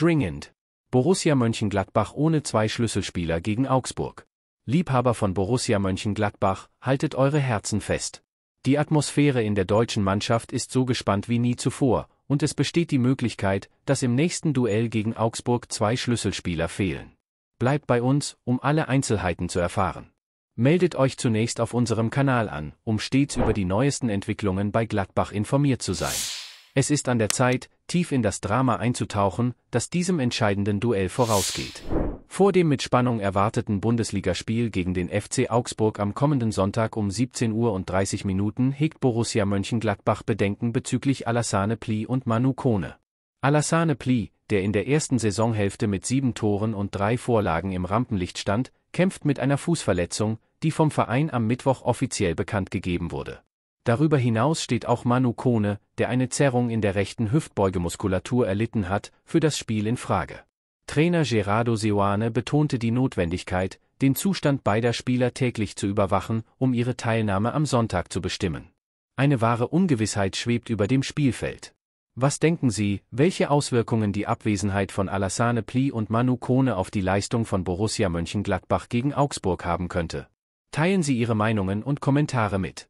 Dringend. Borussia Mönchengladbach ohne zwei Schlüsselspieler gegen Augsburg. Liebhaber von Borussia Mönchengladbach, haltet eure Herzen fest. Die Atmosphäre in der deutschen Mannschaft ist so gespannt wie nie zuvor, und es besteht die Möglichkeit, dass im nächsten Duell gegen Augsburg zwei Schlüsselspieler fehlen. Bleibt bei uns, um alle Einzelheiten zu erfahren. Meldet euch zunächst auf unserem Kanal an, um stets über die neuesten Entwicklungen bei Gladbach informiert zu sein. Es ist an der Zeit, tief in das Drama einzutauchen, das diesem entscheidenden Duell vorausgeht. Vor dem mit Spannung erwarteten Bundesligaspiel gegen den FC Augsburg am kommenden Sonntag um 17.30 Uhr hegt Borussia Mönchengladbach Bedenken bezüglich Alassane Pli und Manu Kone. Alassane Pli, der in der ersten Saisonhälfte mit sieben Toren und drei Vorlagen im Rampenlicht stand, kämpft mit einer Fußverletzung, die vom Verein am Mittwoch offiziell bekannt gegeben wurde Darüber hinaus steht auch Manu Kone, der eine Zerrung in der rechten Hüftbeugemuskulatur erlitten hat, für das Spiel in Frage. Trainer Gerardo Seoane betonte die Notwendigkeit, den Zustand beider Spieler täglich zu überwachen, um ihre Teilnahme am Sonntag zu bestimmen. Eine wahre Ungewissheit schwebt über dem Spielfeld. Was denken Sie, welche Auswirkungen die Abwesenheit von Alassane Pli und Manu Kone auf die Leistung von Borussia Mönchengladbach gegen Augsburg haben könnte? Teilen Sie Ihre Meinungen und Kommentare mit.